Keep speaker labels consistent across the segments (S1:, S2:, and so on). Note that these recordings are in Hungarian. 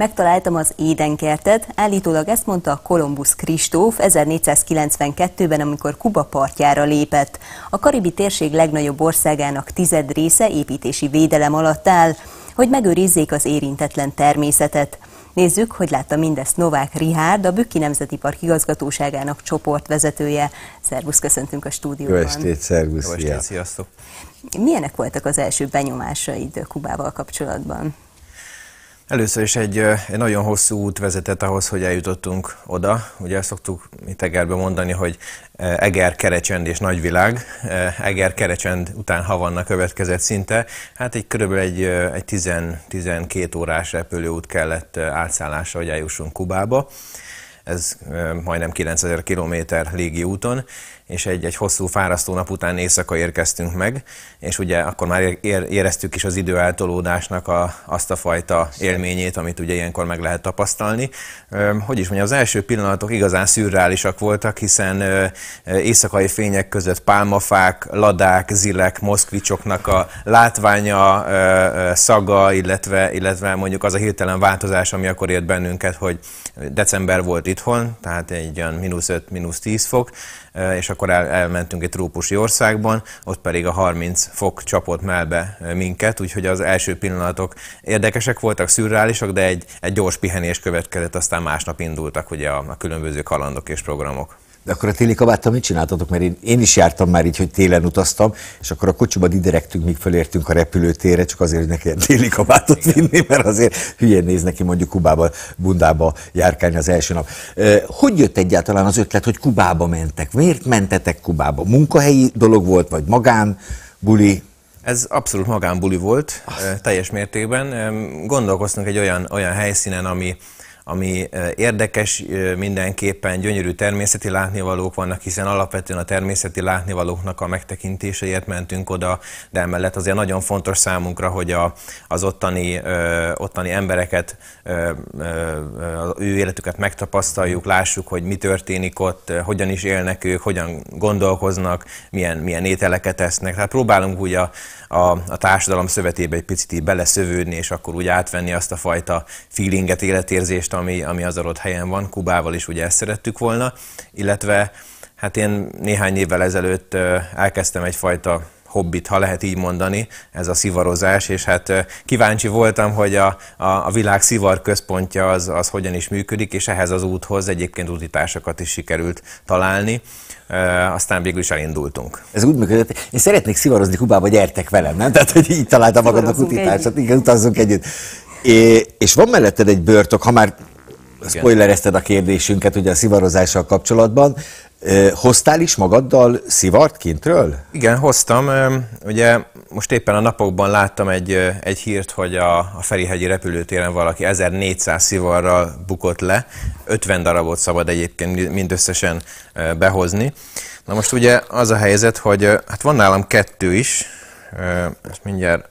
S1: Megtaláltam az édenkertet, állítólag ezt mondta Kolumbusz Kristóf 1492-ben, amikor Kuba partjára lépett. A karibi térség legnagyobb országának tized része építési védelem alatt áll, hogy megőrizzék az érintetlen természetet. Nézzük, hogy látta mindezt Novák Rihárd, a Bükki Nemzeti Park igazgatóságának csoportvezetője. Szervusz, köszöntünk a stúdióban. Jó estét, szervusz. Jó estét, sziasztok. Milyenek voltak az első benyomásaid Kubával kapcsolatban?
S2: Először is egy, egy nagyon hosszú út vezetett ahhoz, hogy eljutottunk oda. Ugye szoktuk itt Egerben mondani, hogy Eger, Kerecsend és nagyvilág. Eger, Kerecsend után Havanna következett szinte. Hát egy körülbelül egy, egy 10, 12 órás repülőút kellett átszállásra, hogy eljussunk Kubába. Ez majdnem 9000 km légi úton, és egy, egy hosszú fárasztó nap után éjszaka érkeztünk meg, és ugye akkor már éreztük is az időeltolódásnak a, azt a fajta élményét, amit ugye ilyenkor meg lehet tapasztalni. Hogy is mondjam, az első pillanatok igazán szürreálisak voltak, hiszen éjszakai fények között pálmafák, ladák, zilek, moszkvicsoknak a látványa, szaga, illetve, illetve mondjuk az a hirtelen változás, ami akkor ért bennünket, hogy december volt itthon, tehát egy olyan mínusz 5, mínusz 10 fok, és akkor akkor el, elmentünk egy trópusi országban, ott pedig a 30 fok csapott melbe eh, minket, úgyhogy az első pillanatok érdekesek voltak, szürreálisak, de egy, egy gyors pihenés következett, aztán másnap indultak ugye a, a különböző kalandok és programok.
S3: De akkor a téli kabáttal mit csináltatok? Mert én, én is jártam már így, hogy télen utaztam, és akkor a kocsiba diderektünk, míg fölértünk a repülőtérre, csak azért, hogy ne kelljen téli kabátot vinni, mert azért hülyén néz neki mondjuk Kubába, bundába járkálni az első nap. Hogy jött egyáltalán az ötlet, hogy Kubába mentek? Miért mentetek Kubába? Munkahelyi dolog volt, vagy magán buli? Ez abszolút magánbuli volt,
S2: ah. teljes mértékben. Gondolkoztunk egy olyan, olyan helyszínen, ami ami érdekes, mindenképpen gyönyörű természeti látnivalók vannak, hiszen alapvetően a természeti látnivalóknak a megtekintéseért mentünk oda, de emellett azért nagyon fontos számunkra, hogy a, az ottani, ottani embereket, az ő életüket megtapasztaljuk, lássuk, hogy mi történik ott, hogyan is élnek ők, hogyan gondolkoznak, milyen, milyen ételeket esznek. Tehát próbálunk úgy a, a, a társadalom szövetébe egy picit beleszövődni, és akkor úgy átvenni azt a fajta feelinget, életérzést, étkezést, ami, ami az adott helyen van. Kubával is ugye ezt szerettük volna, illetve hát én néhány évvel ezelőtt elkezdtem egyfajta hobbit, ha lehet így mondani, ez a szivarozás, és hát kíváncsi voltam, hogy a, a, a világ szivar központja az, az hogyan is működik, és ehhez az úthoz egyébként útitársakat is sikerült találni, e, aztán végül
S3: is elindultunk. Ez úgy működött, én szeretnék szivarozni Kubába, gyertek velem, nem? Tehát, hogy így találtam magadnak utitársat, igen, utazzunk együtt. É, és van melletted egy börtök, ha már spoilerezted a kérdésünket ugye a szivarozással kapcsolatban, Hoztál is magaddal szivart kintről?
S2: Igen, hoztam. Ugye most éppen a napokban láttam egy, egy hírt, hogy a, a Ferihegyi repülőtéren valaki 1400 szivarral bukott le. 50 darabot szabad egyébként mindösszesen behozni. Na most ugye az a helyzet, hogy hát van nálam kettő is, ezt mindjárt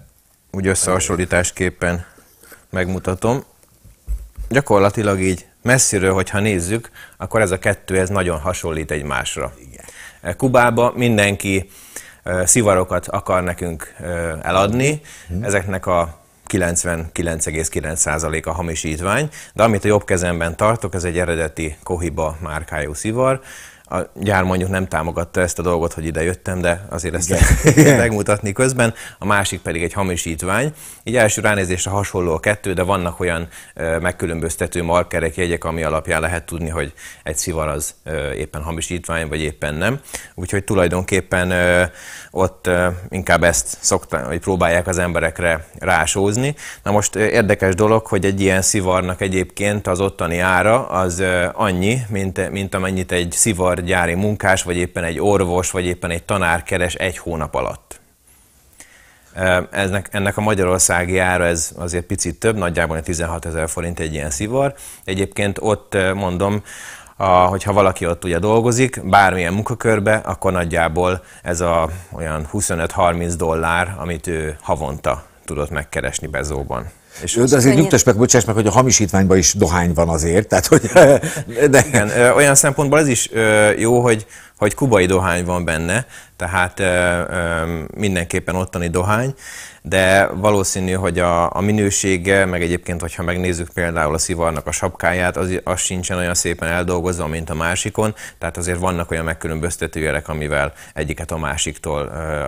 S2: úgy összehasonlításképpen megmutatom. Gyakorlatilag így messziről, hogyha nézzük, akkor ez a kettő ez nagyon hasonlít egymásra. Igen. E, Kubába mindenki e, szivarokat akar nekünk e, eladni, hmm. ezeknek a 99,9% a hamisítvány, de amit a jobb kezemben tartok, ez egy eredeti Kohiba márkájú szivar, a gyár mondjuk nem támogatta ezt a dolgot, hogy ide jöttem, de azért ezt Igen. megmutatni közben. A másik pedig egy hamisítvány. Így első ránézésre hasonló a kettő, de vannak olyan megkülönböztető markerek, jegyek, ami alapján lehet tudni, hogy egy szivar az éppen hamisítvány, vagy éppen nem. Úgyhogy tulajdonképpen ott inkább ezt szokta, hogy próbálják az emberekre rásózni. Na most érdekes dolog, hogy egy ilyen szivarnak egyébként az ottani ára az annyi, mint, mint amennyit egy szivar magyar gyári munkás, vagy éppen egy orvos, vagy éppen egy tanár keres egy hónap alatt. Ennek, ennek a magyarországi ára ez azért picit több, nagyjából 16 ezer forint egy ilyen szivar. Egyébként ott mondom, a, hogyha valaki ott ugye dolgozik, bármilyen munkakörbe, akkor nagyjából ez a olyan 25-30 dollár, amit ő havonta tudott megkeresni Bezóban.
S3: És ő, de azért nyugtass meg, bocsáss meg, hogy a hamisítványban is dohány van azért, tehát hogy... De... Igen,
S2: olyan szempontból ez is jó, hogy hogy kubai dohány van benne, tehát mindenképpen ottani dohány, de valószínű, hogy a, a minősége, meg egyébként, hogyha megnézzük például a szivarnak a sapkáját, az, az sincsen olyan szépen eldolgozva, mint a másikon, tehát azért vannak olyan megkülönböztető jelek, amivel egyiket a másiktól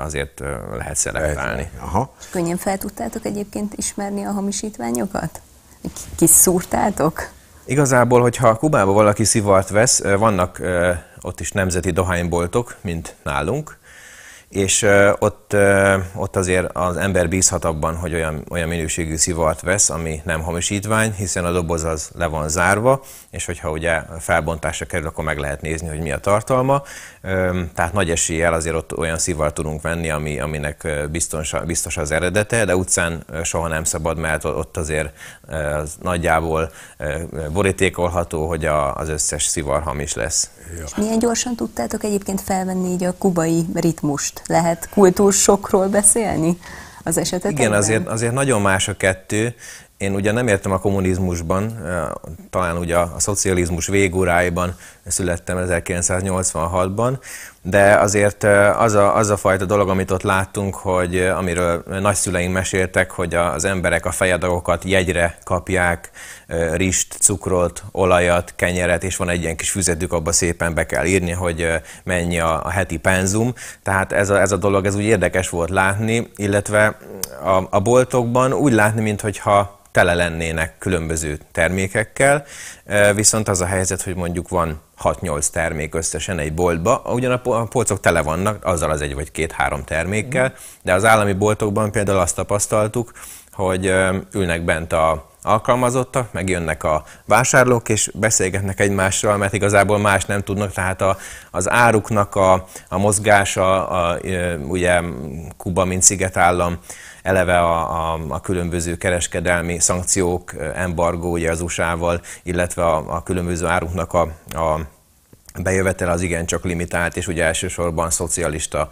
S2: azért lehet szelektálni. Aha.
S1: könnyen fel tudtátok egyébként ismerni a hamisítványokat? Kiszúrtátok?
S2: Igazából, hogyha Kubába valaki szivart vesz, vannak ott is nemzeti dohányboltok, mint nálunk, és ott, ott azért az ember bízhat abban, hogy olyan, olyan minőségű szivart vesz, ami nem hamisítvány, hiszen a doboz az le van zárva, és hogyha ugye felbontásra kerül, akkor meg lehet nézni, hogy mi a tartalma. Tehát nagy eséllyel azért ott olyan szivart tudunk venni, ami, aminek biztos, biztos az eredete, de utcán soha nem szabad, mert ott azért az nagyjából borítékolható, hogy az összes szivar hamis lesz.
S1: Ja. És milyen gyorsan tudtátok egyébként felvenni így a kubai ritmust? Lehet kultúrsokról beszélni az esetetekben? Igen, azért,
S2: azért nagyon más a kettő. Én ugye nem értem a kommunizmusban, eh, talán ugye a, szocializmus végóráiban születtem 1986-ban, de azért az a, az a fajta dolog, amit ott láttunk, hogy amiről nagyszüleink meséltek, hogy az emberek a fejadagokat jegyre kapják, rist, cukrot, olajat, kenyeret, és van egy ilyen kis füzetük, abba szépen be kell írni, hogy mennyi a, a heti penzum. Tehát ez a, ez a dolog, ez úgy érdekes volt látni, illetve a, a boltokban úgy látni, mintha tele lennének különböző termékekkel, viszont az a helyzet, hogy mondjuk van 6-8 termék összesen egy boltba, ugyan a polcok tele vannak azzal az egy vagy két-három termékkel, mhm. de az állami boltokban például azt tapasztaltuk, hogy ülnek bent a alkalmazottak, megjönnek a vásárlók, és beszélgetnek egymással, mert igazából más nem tudnak, tehát a, az áruknak a, a mozgása, a, ugye Kuba, mint szigetállam, eleve a, a, a különböző kereskedelmi szankciók, embargó ugye az USA-val, illetve a, a különböző áruknak a, a bejövetel az igencsak limitált, és ugye elsősorban szocialista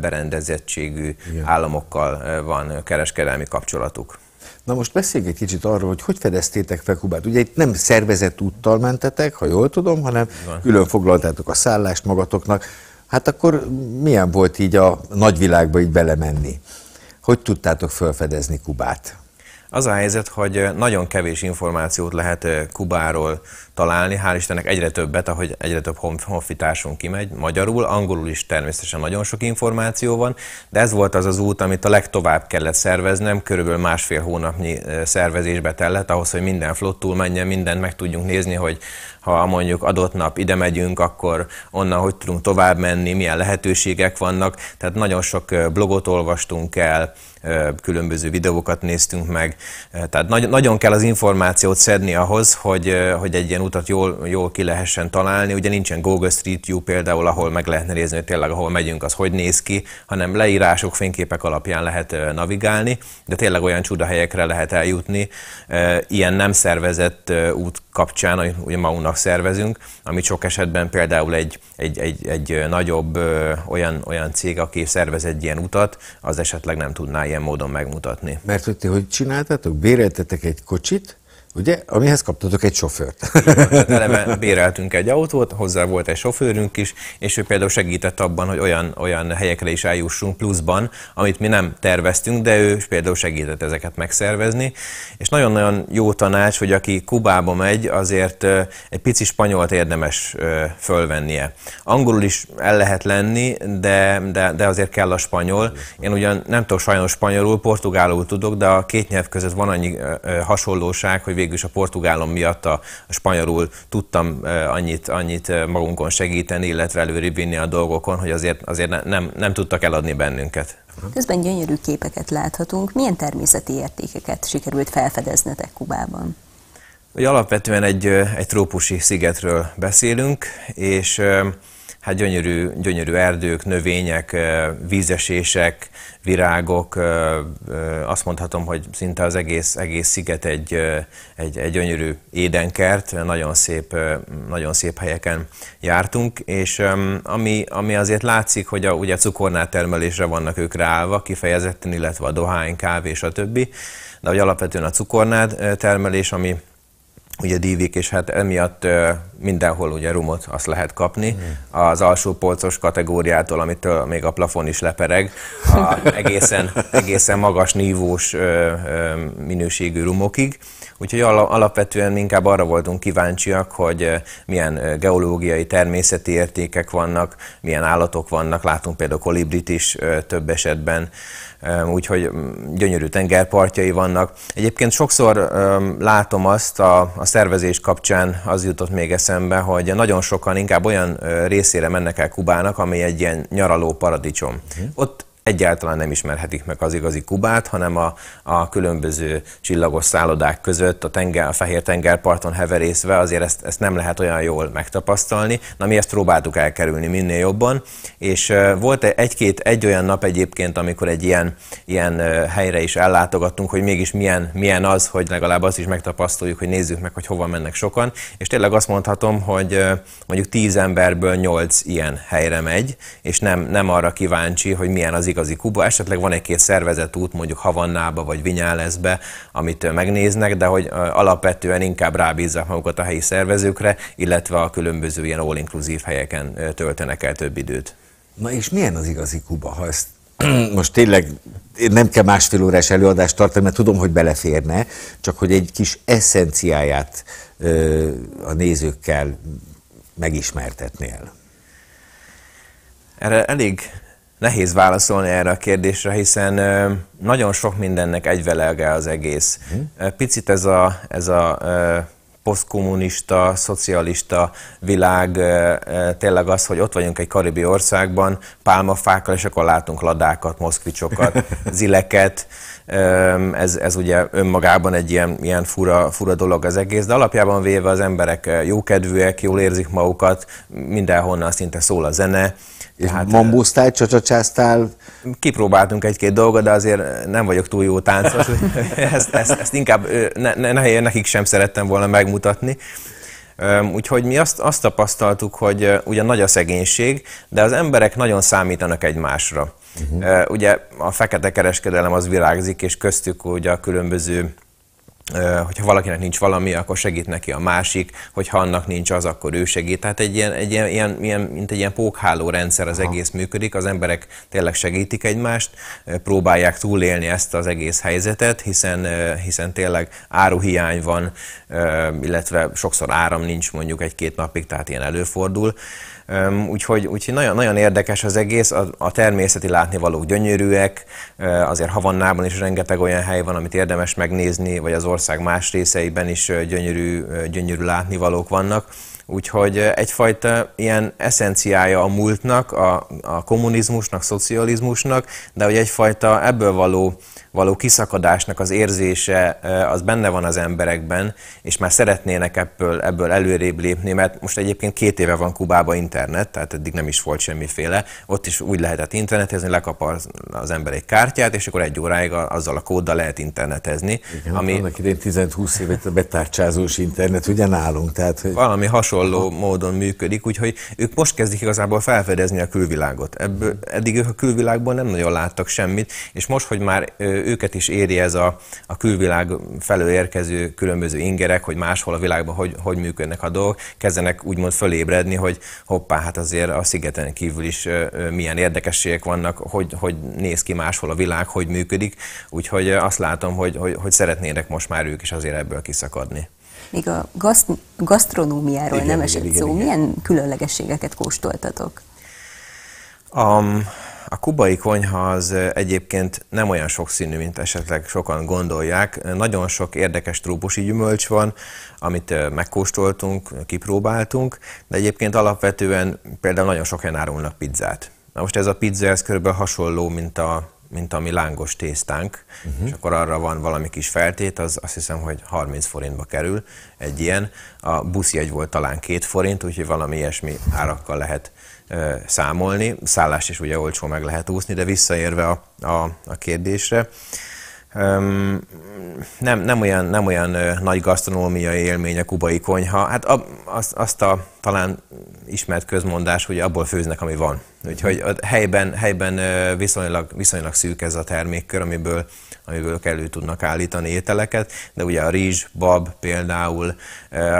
S2: berendezettségű Igen. államokkal van kereskedelmi
S3: kapcsolatuk. Na most beszéljünk egy kicsit arról, hogy hogy fedeztétek fel Kubát. Ugye itt nem szervezett úttal mentetek, ha jól tudom, hanem Van. külön foglaltátok a szállást magatoknak. Hát akkor milyen volt így a nagyvilágba így belemenni? Hogy tudtátok felfedezni Kubát?
S2: Az a helyzet, hogy nagyon kevés információt lehet Kubáról találni, hál' Istennek egyre többet, ahogy egyre több honfitársunk kimegy, magyarul, angolul is természetesen nagyon sok információ van, de ez volt az az út, amit a legtovább kellett szerveznem, körülbelül másfél hónapnyi szervezésbe tellett, ahhoz, hogy minden flottul menjen, mindent meg tudjunk nézni, hogy ha mondjuk adott nap ide megyünk, akkor onnan hogy tudunk tovább menni, milyen lehetőségek vannak. Tehát nagyon sok blogot olvastunk el, különböző videókat néztünk meg. Tehát nagyon kell az információt szedni ahhoz, hogy, hogy egy ilyen utat jól, jól ki lehessen találni. Ugye nincsen Google Street View például, ahol meg lehetne nézni, hogy tényleg ahol megyünk, az hogy néz ki, hanem leírások, fényképek alapján lehet navigálni, de tényleg olyan helyekre lehet eljutni. Ilyen nem szervezett út kapcsán, ugye magunknak szervezünk, ami sok esetben például egy, egy, egy, egy nagyobb ö, olyan, olyan cég, aki szervez egy ilyen utat, az esetleg nem tudná ilyen módon megmutatni.
S3: Mert hogy ti hogy csináltatok? Béreltetek egy kocsit, Ugye, amihez kaptatok egy sofőrt.
S2: eleve béreltünk egy autót, hozzá volt egy sofőrünk is, és ő például segített abban, hogy olyan, olyan helyekre is eljussunk pluszban, amit mi nem terveztünk, de ő például segített ezeket megszervezni. És nagyon-nagyon jó tanács, hogy aki Kubába megy, azért egy pici spanyolt érdemes fölvennie. Angolul is el lehet lenni, de, de, de azért kell a spanyol. Én ugyan nem tudok sajnos spanyolul, portugálul tudok, de a két nyelv között van annyi hasonlóság, hogy végül is a portugálom miatt a spanyolul tudtam eh, annyit, annyit eh, magunkon segíteni, illetve előrébb vinni a dolgokon, hogy azért, azért nem, nem tudtak eladni bennünket.
S1: Közben gyönyörű képeket láthatunk. Milyen természeti értékeket sikerült felfedeznetek Kubában?
S2: Ugye alapvetően egy, eh, egy trópusi szigetről beszélünk, és hát gyönyörű, gyönyörű erdők, növények, vízesések, virágok, azt mondhatom, hogy szinte az egész, egész sziget egy, egy, egy gyönyörű édenkert, nagyon szép, nagyon szép helyeken jártunk, és ami, ami azért látszik, hogy a, ugye a cukornát termelésre vannak ők ráállva kifejezetten, illetve a dohány, kávé, stb. De hogy alapvetően a cukornád termelés, ami ugye dívik, és hát emiatt mindenhol ugye rumot azt lehet kapni. Az alsó polcos kategóriától, amitől még a plafon is lepereg, a egészen, egészen magas nívós minőségű rumokig. Úgyhogy alapvetően inkább arra voltunk kíváncsiak, hogy milyen geológiai, természeti értékek vannak, milyen állatok vannak, látunk például kolibrit is több esetben, úgyhogy mm, gyönyörű tengerpartjai vannak. Egyébként sokszor látom azt a, a szervezés kapcsán az jutott még eszembe, hogy nagyon sokan inkább olyan részére mennek el Kubának, ami egy ilyen nyaraló paradicsom. Uh-huh. Ott egyáltalán nem ismerhetik meg az igazi Kubát, hanem a, a különböző csillagos szállodák között, a, tenger, a fehér tengerparton heverészve, azért ezt, ezt nem lehet olyan jól megtapasztalni. Na mi ezt próbáltuk elkerülni minél jobban, és volt e-, egy-két, egy olyan nap egyébként, amikor egy ilyen, ilyen helyre is ellátogattunk, hogy mégis milyen, milyen az, hogy legalább azt is megtapasztaljuk, hogy nézzük meg, hogy hova mennek sokan, és tényleg azt mondhatom, hogy mondjuk tíz emberből nyolc ilyen helyre megy, és nem, nem arra kíváncsi, hogy milyen az igazi Kuba. Esetleg van egy-két szervezett út, mondjuk Havannába vagy Vinyálezbe, amit megnéznek, de hogy alapvetően inkább rábízzák magukat a helyi szervezőkre, illetve a különböző ilyen all inkluzív helyeken töltenek el több időt.
S3: Na és milyen az igazi Kuba, ha ezt most tényleg nem kell másfél órás előadást tartani, mert tudom, hogy beleférne, csak hogy egy kis eszenciáját ö, a nézőkkel megismertetnél.
S2: Erre elég Nehéz válaszolni erre a kérdésre, hiszen nagyon sok mindennek egyvelege az egész. Mhm. Picit ez a, ez a posztkommunista, szocialista világ tényleg az, hogy ott vagyunk egy karibi országban, pálmafákkal, és akkor látunk ladákat, moszkvicsokat, zileket. Ez, ez ugye önmagában egy ilyen, ilyen fura, fura dolog az egész, de alapjában véve az emberek jókedvűek, jól érzik magukat, mindenhonnan szinte szól a zene, és hát, mambusztál, csacsacsáztál? Kipróbáltunk egy-két dolgot, de azért nem vagyok túl jó táncos. ezt, ezt, ezt inkább ne, ne, ne, nekik sem szerettem volna megmutatni. Úgyhogy mi azt, azt tapasztaltuk, hogy ugye nagy a szegénység, de az emberek nagyon számítanak egymásra. Uh-huh. Ugye a fekete kereskedelem az virágzik, és köztük ugye a különböző hogyha valakinek nincs valami, akkor segít neki a másik, hogyha annak nincs az, akkor ő segít. Tehát egy ilyen, egy ilyen, ilyen, mint egy ilyen pókháló rendszer az Aha. egész működik, az emberek tényleg segítik egymást, próbálják túlélni ezt az egész helyzetet, hiszen, hiszen tényleg áruhiány van, illetve sokszor áram nincs mondjuk egy-két napig, tehát ilyen előfordul. Úgyhogy, úgyhogy nagyon, nagyon érdekes az egész, a, a természeti látnivalók gyönyörűek, e, azért Havannában is rengeteg olyan hely van, amit érdemes megnézni, vagy az ország más részeiben is gyönyörű, gyönyörű látnivalók vannak. Úgyhogy egyfajta ilyen eszenciája a múltnak, a, a kommunizmusnak, szocializmusnak, de hogy egyfajta ebből való való kiszakadásnak az érzése az benne van az emberekben, és már szeretnének ebből, ebből előrébb lépni, mert most egyébként két éve van Kubába internet, tehát eddig nem is volt semmiféle. Ott is úgy lehetett internetezni, lekap az, az ember egy kártyát, és akkor egy óráig azzal a kóddal lehet internetezni.
S3: Igen, hát ami... Annak idén 10-20 évet a betárcsázós internet ugye nálunk. Tehát, hogy...
S2: Valami hasonló módon működik, úgyhogy ők most kezdik igazából felfedezni a külvilágot. Ebből, eddig ők a külvilágból nem nagyon láttak semmit, és most, hogy már őket is éri ez a, a külvilág felől érkező különböző ingerek, hogy máshol a világban hogy, hogy működnek a dolgok, kezdenek úgymond fölébredni, hogy hoppá, hát azért a szigeten kívül is milyen érdekességek vannak, hogy, hogy néz ki máshol a világ, hogy működik, úgyhogy azt látom, hogy, hogy, hogy szeretnének most már ők is azért ebből kiszakadni.
S1: Még a gaszt, gasztronómiáról igen, nem esett igen, szó. igen. Milyen különlegességeket kóstoltatok?
S2: Um, a kubai konyha az egyébként nem olyan sokszínű, mint esetleg sokan gondolják. Nagyon sok érdekes trópusi gyümölcs van, amit megkóstoltunk, kipróbáltunk, de egyébként alapvetően például nagyon sok helyen árulnak pizzát. Na most ez a pizza, ez körülbelül hasonló, mint a mint a mi lángos tésztánk, uh-huh. és akkor arra van valami kis feltét, az azt hiszem, hogy 30 forintba kerül egy ilyen. A buszjegy volt talán 2 forint, úgyhogy valami ilyesmi árakkal lehet számolni. Szállást is ugye olcsó meg lehet úszni, de visszaérve a, a, a kérdésre, nem, nem, olyan, nem olyan nagy gasztronómiai élmény a kubai konyha. Hát a, azt, azt a talán ismert közmondás, hogy abból főznek, ami van. Úgyhogy a helyben, helyben viszonylag, viszonylag szűk ez a termékkör, amiből, amiből elő tudnak állítani ételeket, de ugye a rizs, bab például,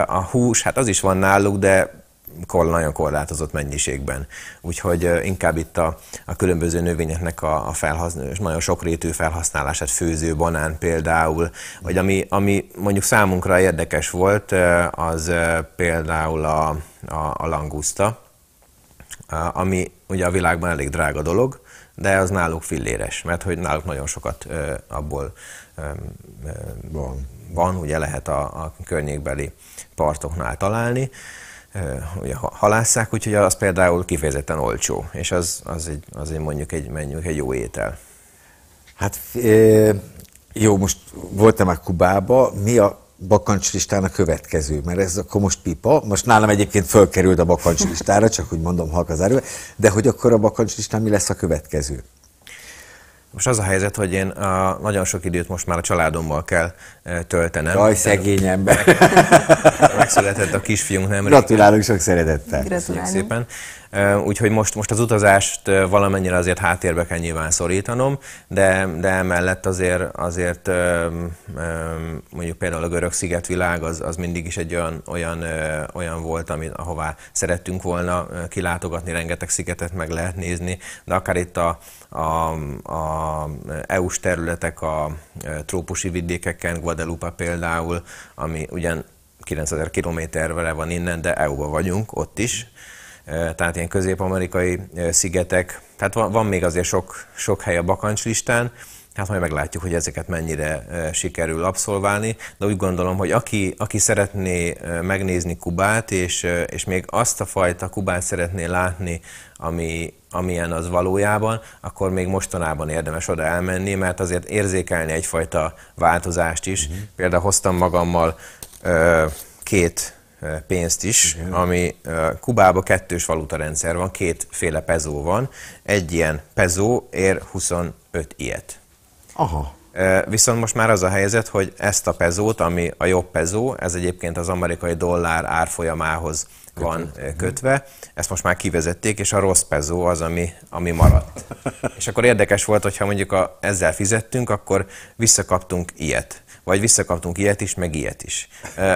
S2: a hús, hát az is van náluk, de kor, nagyon korlátozott mennyiségben. Úgyhogy inkább itt a, a különböző növényeknek a, a felhasználás, nagyon sokrétű felhasználását, főző banán például, vagy ami, ami mondjuk számunkra érdekes volt, az például a, a, a languszta, ami ugye a világban elég drága dolog, de az náluk filléres, mert hogy náluk nagyon sokat abból van, van ugye lehet a, a környékbeli partoknál találni ugye, halásszák, úgyhogy az például kifejezetten olcsó, és az, az, egy, az egy mondjuk egy, mondjuk egy jó étel.
S3: Hát jó, most voltam már Kubába, mi a bakancslistán a következő, mert ez akkor most pipa, most nálam egyébként fölkerült a bakancslistára, csak úgy mondom halk az erő, de hogy akkor a bakancslistán mi lesz a következő?
S2: Most az a helyzet, hogy én a, nagyon sok időt most már a családommal kell e, töltenem. Jaj, szegény ember! Megszületett a kisfiunk nemrég. Gratulálunk
S3: sok szeretettel! Gratulálunk.
S2: szépen. Úgyhogy most, most az utazást valamennyire azért háttérbe kell nyilván szorítanom, de, de emellett azért, azért mondjuk például a görög szigetvilág az, az mindig is egy olyan, olyan, olyan volt, amit, ahová szerettünk volna kilátogatni, rengeteg szigetet meg lehet nézni, de akár itt a, a, a EU-s területek, a trópusi vidékeken, Guadalupe például, ami ugyan 9000 vele van innen, de EU-ba vagyunk ott is, tehát ilyen közép-amerikai szigetek. Tehát van, van még azért sok, sok hely a bakancslistán, hát majd meglátjuk, hogy ezeket mennyire sikerül abszolválni, de úgy gondolom, hogy aki, aki szeretné megnézni Kubát, és, és még azt a fajta Kubát szeretné látni, ami, amilyen az valójában, akkor még mostanában érdemes oda elmenni, mert azért érzékelni egyfajta változást is. Uh-huh. Például hoztam magammal ö, két pénzt is, Igen. ami Kubában kettős valutarendszer van, kétféle pezó van. Egy ilyen pezó ér 25 ilyet. Aha. Viszont most már az a helyzet, hogy ezt a pezót, ami a jobb pezó, ez egyébként az amerikai dollár árfolyamához van kötve, mhm. ezt most már kivezették, és a rossz pezó az, ami, ami maradt. és akkor érdekes volt, hogyha mondjuk a, ezzel fizettünk, akkor visszakaptunk ilyet vagy visszakaptunk ilyet is, meg ilyet is.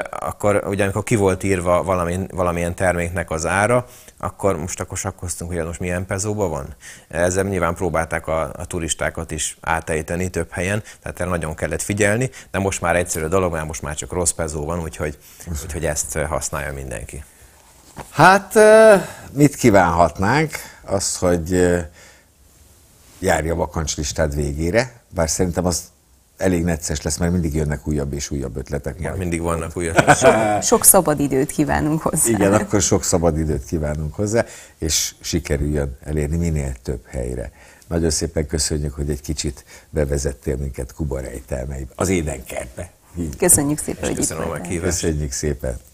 S2: Akkor ugye amikor ki volt írva valami, valamilyen terméknek az ára, akkor most akkor sakkoztunk, hogy most milyen pezóban van. Ezzel nyilván próbálták a, a turistákat is átejteni több helyen, tehát erre nagyon kellett figyelni, de most már egyszerű a dolog, mert most már csak rossz pezó van, úgyhogy, úgyhogy ezt használja mindenki.
S3: Hát mit kívánhatnánk? az, hogy járja a vakancslistád végére, bár szerintem az elég necces lesz, mert mindig jönnek újabb és újabb ötletek. Igen, majd. mindig vannak újabb. Sok,
S1: sok szabad időt kívánunk hozzá. Igen, akkor
S3: sok szabad időt kívánunk hozzá, és sikerüljön elérni minél több helyre. Nagyon szépen köszönjük, hogy egy kicsit bevezettél minket Kuba rejtelmeibe, az édenkertbe.
S1: Köszönjük szépen, hogy
S3: itt Köszönjük szépen.